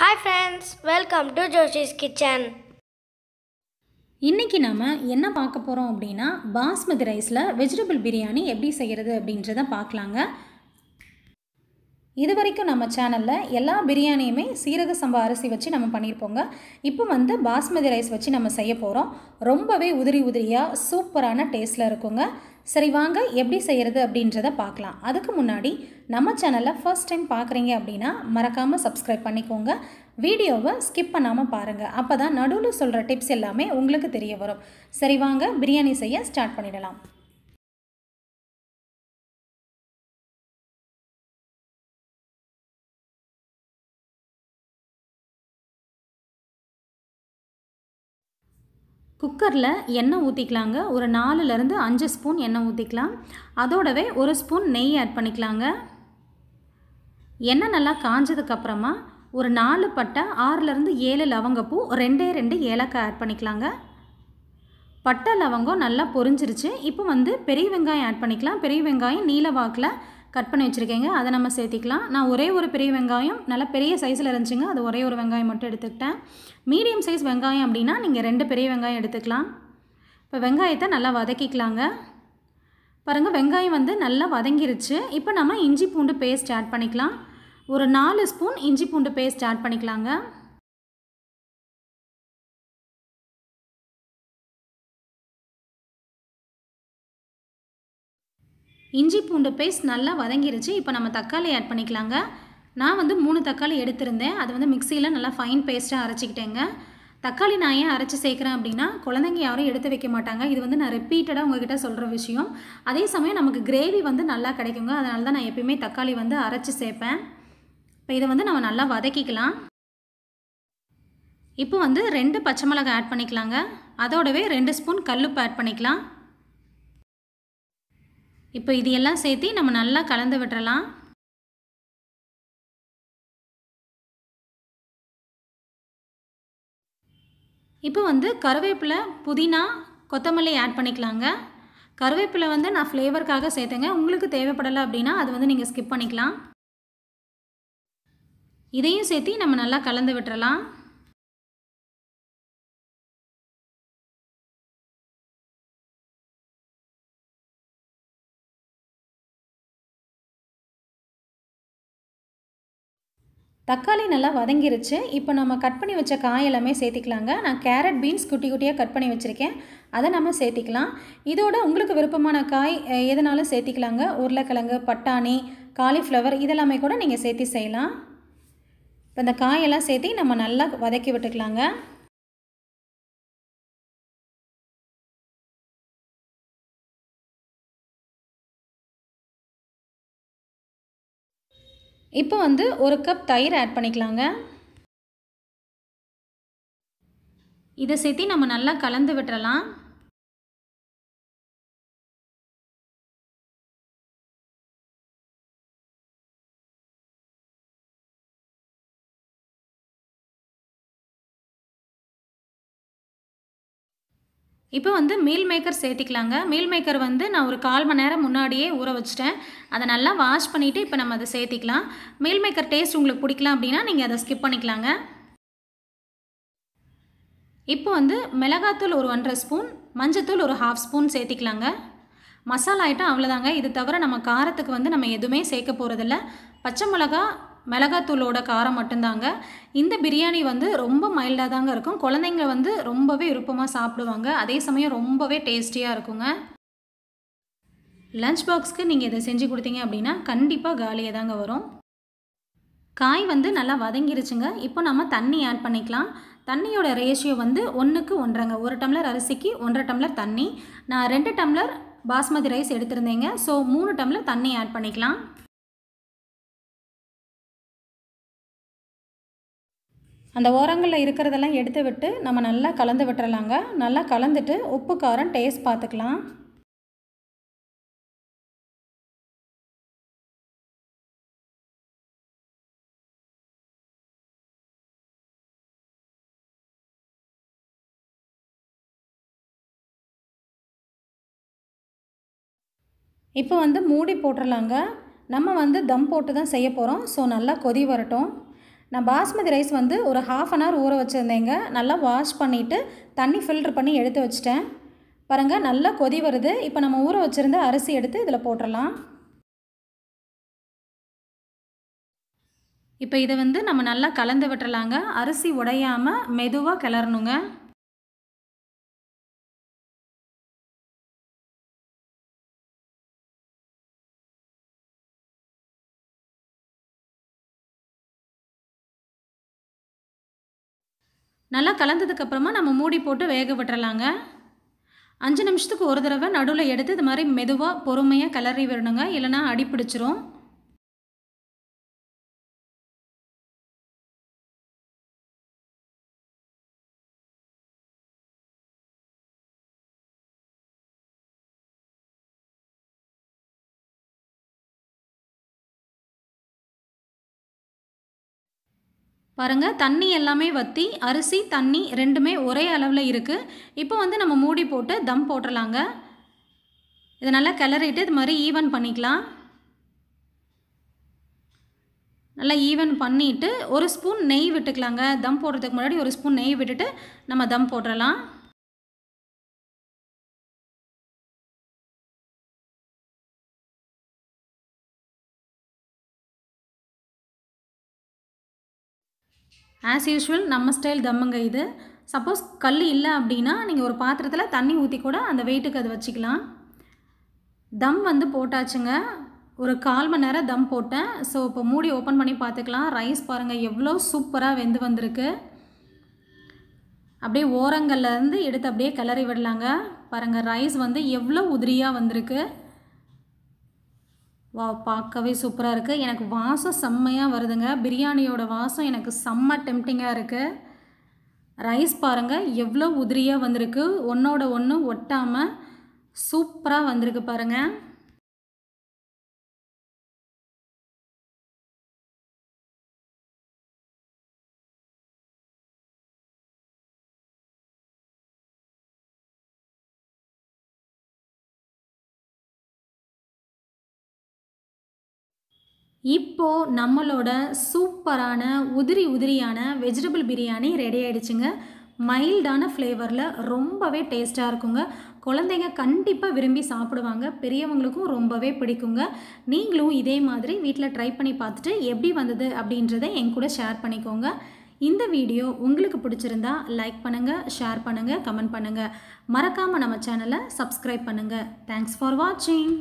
hi friends welcome to Joshi's kitchen இன்றைக்கி நாம் என்ன பார்க்க போகிறோம் அப்படின்னா பாஸ்மதி ரைஸில் வெஜிடபிள் பிரியாணி எப்படி செய்கிறது அப்படின்றத பார்க்கலாங்க இது வரைக்கும் நம்ம சேனலில் எல்லா பிரியாணியுமே சீரக சம்பா அரிசி வச்சு நம்ம பண்ணியிருப்போங்க இப்போ வந்து பாஸ்மதி ரைஸ் வச்சு நம்ம செய்ய போகிறோம் ரொம்பவே உதிரி உதிரியாக சூப்பரான டேஸ்ட்டில் இருக்குங்க சரி வாங்க எப்படி செய்கிறது அப்படின்றத பார்க்கலாம் அதுக்கு முன்னாடி நம்ம சேனலை ஃபர்ஸ்ட் டைம் பார்க்குறீங்க அப்படின்னா மறக்காமல் சப்ஸ்கிரைப் பண்ணிக்கோங்க வீடியோவை ஸ்கிப் பண்ணாமல் பாருங்கள் அப்போ தான் நடுவில் சொல்கிற டிப்ஸ் எல்லாமே உங்களுக்கு தெரிய வரும் சரி வாங்க பிரியாணி செய்ய ஸ்டார்ட் பண்ணிடலாம் குக்கரில் எண்ணெய் ஊற்றிக்கலாங்க ஒரு நாலுலேருந்து அஞ்சு ஸ்பூன் எண்ணெய் ஊற்றிக்கலாம் அதோடவே ஒரு ஸ்பூன் நெய் ஆட் பண்ணிக்கலாங்க எண்ணெய் நல்லா காஞ்சதுக்கப்புறமா ஒரு நாலு பட்டை ஆறுலேருந்து ஏழு லவங்கப்பூ ரெண்டே ரெண்டு ஏலக்காய் ஆட் பண்ணிக்கலாங்க பட்டை லவங்கம் நல்லா பொறிஞ்சிருச்சு இப்போ வந்து பெரிய வெங்காயம் ஆட் பண்ணிக்கலாம் பெரிய வெங்காயம் நீல வாக்கில் கட் பண்ணி வச்சுருக்கேங்க அதை நம்ம சேர்த்திக்கலாம் நான் ஒரே ஒரு பெரிய வெங்காயம் நல்ல பெரிய சைஸில் இருந்துச்சுங்க அது ஒரே ஒரு வெங்காயம் மட்டும் எடுத்துக்கிட்டேன் மீடியம் சைஸ் வெங்காயம் அப்படின்னா நீங்கள் ரெண்டு பெரிய வெங்காயம் எடுத்துக்கலாம் இப்போ வெங்காயத்தை நல்லா வதக்கிக்கலாங்க பாருங்கள் வெங்காயம் வந்து நல்லா வதங்கிருச்சு இப்போ நம்ம இஞ்சி பூண்டு பேஸ்ட் ஆட் பண்ணிக்கலாம் ஒரு நாலு ஸ்பூன் இஞ்சி பூண்டு பேஸ்ட் ஆட் பண்ணிக்கலாங்க இஞ்சி பூண்டு பேஸ்ட் நல்லா வதங்கிருச்சு இப்போ நம்ம தக்காளி ஆட் பண்ணிக்கலாங்க நான் வந்து மூணு தக்காளி எடுத்திருந்தேன் அது வந்து மிக்சியில் நல்லா ஃபைன் பேஸ்ட்டாக அரைச்சிக்கிட்டேங்க தக்காளி நான் ஏன் அரைச்சி சேர்க்குறேன் அப்படின்னா குழந்தைங்க யாரும் எடுத்து வைக்க மாட்டாங்க இது வந்து நான் ரிப்பீட்டடாக உங்ககிட்ட சொல்கிற விஷயம் அதே சமயம் நமக்கு கிரேவி வந்து நல்லா கிடைக்குங்க அதனால தான் நான் எப்பயுமே தக்காளி வந்து அரைச்சி சேர்ப்பேன் இப்போ இதை வந்து நம்ம நல்லா வதக்கிக்கலாம் இப்போ வந்து ரெண்டு பச்சை மிளகாய் ஆட் பண்ணிக்கலாங்க அதோடவே ரெண்டு ஸ்பூன் கல்லுப்பு ஆட் பண்ணிக்கலாம் இப்போ இது எல்லாம் சேர்த்து நம்ம நல்லா கலந்து விட்டுறலாம் இப்போ வந்து கருவேப்பிலை புதினா கொத்தமல்லி ஆட் பண்ணிக்கலாங்க கருவேப்பிலை வந்து நான் ஃப்ளேவருக்காக சேர்த்தேங்க உங்களுக்கு தேவைப்படலை அப்படின்னா அது வந்து நீங்கள் ஸ்கிப் பண்ணிக்கலாம் இதையும் சேர்த்து நம்ம நல்லா கலந்து விட்டுறலாம் தக்காளி நல்லா வதங்கிருச்சு இப்போ நம்ம கட் பண்ணி வச்ச காய் எல்லாமே சேர்த்திக்கலாங்க நான் கேரட் பீன்ஸ் குட்டி குட்டியாக கட் பண்ணி வச்சுருக்கேன் அதை நம்ம சேர்த்திக்கலாம் இதோட உங்களுக்கு விருப்பமான காய் எதனாலும் சேர்த்திக்கலாங்க உருளைக்கிழங்கு பட்டாணி காலிஃப்ளவர் இதெல்லாமே கூட நீங்கள் சேர்த்தி செய்யலாம் இப்போ இந்த காயெல்லாம் சேர்த்து நம்ம நல்லா வதக்கி விட்டுக்கலாங்க இப்போ வந்து ஒரு கப் தயிர் ஆட் பண்ணிக்கலாங்க இதை சேர்த்து நம்ம நல்லா கலந்து விட்டுறலாம் இப்போ வந்து மீல் மேக்கர் சேர்த்திக்கலாங்க மீல் மேக்கர் வந்து நான் ஒரு கால் மணி நேரம் முன்னாடியே ஊற வச்சுட்டேன் அதை நல்லா வாஷ் பண்ணிவிட்டு இப்போ நம்ம அதை சேர்த்திக்கலாம் மீல் மேக்கர் டேஸ்ட் உங்களுக்கு பிடிக்கலாம் அப்படின்னா நீங்கள் அதை ஸ்கிப் பண்ணிக்கலாங்க இப்போ வந்து மிளகாத்தூள் ஒரு ஒன்றரை ஸ்பூன் மஞ்சத்தூள் ஒரு ஹாஃப் ஸ்பூன் சேர்த்திக்கலாங்க மசாலா ஐட்டம் அவ்வளோதாங்க இது தவிர நம்ம காரத்துக்கு வந்து நம்ம எதுவுமே சேர்க்க போகிறதில்ல பச்சை மிளகா மிளகாத்தூளோட காரம் மட்டும்தாங்க இந்த பிரியாணி வந்து ரொம்ப மைல்டாக தாங்க இருக்கும் குழந்தைங்க வந்து ரொம்பவே விருப்பமாக சாப்பிடுவாங்க அதே சமயம் ரொம்பவே டேஸ்டியாக இருக்குங்க லஞ்ச் பாக்ஸ்க்கு நீங்கள் இதை செஞ்சு கொடுத்தீங்க அப்படின்னா கண்டிப்பாக காலியாக தாங்க வரும் காய் வந்து நல்லா வதங்கிருச்சுங்க இப்போ நம்ம தண்ணி ஆட் பண்ணிக்கலாம் தண்ணியோட ரேஷியோ வந்து ஒன்றுக்கு ஒன்றரைங்க ஒரு டம்ளர் அரிசிக்கு ஒன்றரை டம்ளர் தண்ணி நான் ரெண்டு டம்ளர் பாஸ்மதி ரைஸ் எடுத்திருந்தேங்க ஸோ மூணு டம்ளர் தண்ணி ஆட் பண்ணிக்கலாம் அந்த ஓரங்களில் இருக்கிறதெல்லாம் எடுத்து விட்டு நம்ம நல்லா கலந்து விட்டுறலாங்க நல்லா கலந்துட்டு உப்பு காரம் டேஸ்ட் பார்த்துக்கலாம் இப்போ வந்து மூடி போட்டுடலாங்க நம்ம வந்து தம் போட்டு தான் செய்ய போகிறோம் ஸோ நல்லா கொதி வரட்டும் நான் பாஸ்மதி ரைஸ் வந்து ஒரு ஹாஃப் அன் ஹவர் ஊற வச்சுருந்தேங்க நல்லா வாஷ் பண்ணிவிட்டு தண்ணி ஃபில்ட்ரு பண்ணி எடுத்து வச்சிட்டேன் பாருங்கள் நல்லா கொதி வருது இப்போ நம்ம ஊற வச்சுருந்த அரிசி எடுத்து இதில் போட்டுடலாம் இப்போ இதை வந்து நம்ம நல்லா கலந்து விட்டுறலாங்க அரிசி உடையாமல் மெதுவாக கிளறணுங்க நல்லா கலந்ததுக்கப்புறமா நம்ம மூடி போட்டு வேக விட்டுறலாங்க அஞ்சு நிமிஷத்துக்கு ஒரு தடவை நடுவில் எடுத்து இது மாதிரி மெதுவாக பொறுமையாக கிளறி விடணுங்க இல்லைனா அடி பிடிச்சிரும் பாருங்கள் தண்ணி எல்லாமே வற்றி அரிசி தண்ணி ரெண்டுமே ஒரே அளவில் இருக்குது இப்போ வந்து நம்ம மூடி போட்டு தம் போட்டுடலாங்க இதை நல்லா கிளறிட்டு இது மாதிரி ஈவன் பண்ணிக்கலாம் நல்லா ஈவன் பண்ணிவிட்டு ஒரு ஸ்பூன் நெய் விட்டுக்கலாங்க தம் போடுறதுக்கு முன்னாடி ஒரு ஸ்பூன் நெய் விட்டுட்டு நம்ம தம் போட்டுடலாம் ஆஸ் யூஷுவல் நம்ம ஸ்டைல் தம்முங்க இது சப்போஸ் கல் இல்லை அப்படின்னா நீங்கள் ஒரு பாத்திரத்தில் தண்ணி ஊற்றி கூட அந்த வெயிட்டுக்கு அதை வச்சுக்கலாம் தம் வந்து போட்டாச்சுங்க ஒரு கால் மணி நேரம் தம் போட்டேன் ஸோ இப்போ மூடி ஓப்பன் பண்ணி பார்த்துக்கலாம் ரைஸ் பாருங்கள் எவ்வளோ சூப்பராக வெந்து வந்திருக்கு அப்படியே ஓரங்கள்லேருந்து எடுத்து அப்படியே கிளறி விடலாங்க பாருங்கள் ரைஸ் வந்து எவ்வளோ உதிரியாக வந்திருக்கு வா பார்க்கவே சூப்பராக இருக்குது எனக்கு வாசம் செம்மையாக வருதுங்க பிரியாணியோட வாசம் எனக்கு செம்ம டெம்டிங்காக இருக்குது ரைஸ் பாருங்கள் எவ்வளோ உதிரியாக வந்திருக்கு ஒன்றோட ஒன்று ஒட்டாமல் சூப்பராக வந்திருக்கு பாருங்கள் இப்போது நம்மளோட சூப்பரான உதிரி உதிரியான வெஜிடபிள் பிரியாணி ரெடி ஆகிடுச்சுங்க மைல்டான ஃப்ளேவரில் ரொம்பவே டேஸ்ட்டாக இருக்குங்க குழந்தைங்க கண்டிப்பாக விரும்பி சாப்பிடுவாங்க பெரியவங்களுக்கும் ரொம்பவே பிடிக்குங்க நீங்களும் இதே மாதிரி வீட்டில் ட்ரை பண்ணி பார்த்துட்டு எப்படி வந்தது அப்படின்றத என் கூட ஷேர் பண்ணிக்கோங்க இந்த வீடியோ உங்களுக்கு பிடிச்சிருந்தா லைக் பண்ணுங்கள் ஷேர் பண்ணுங்கள் கமெண்ட் பண்ணுங்கள் மறக்காமல் நம்ம சேனலை சப்ஸ்கிரைப் பண்ணுங்கள் தேங்க்ஸ் ஃபார் வாட்சிங்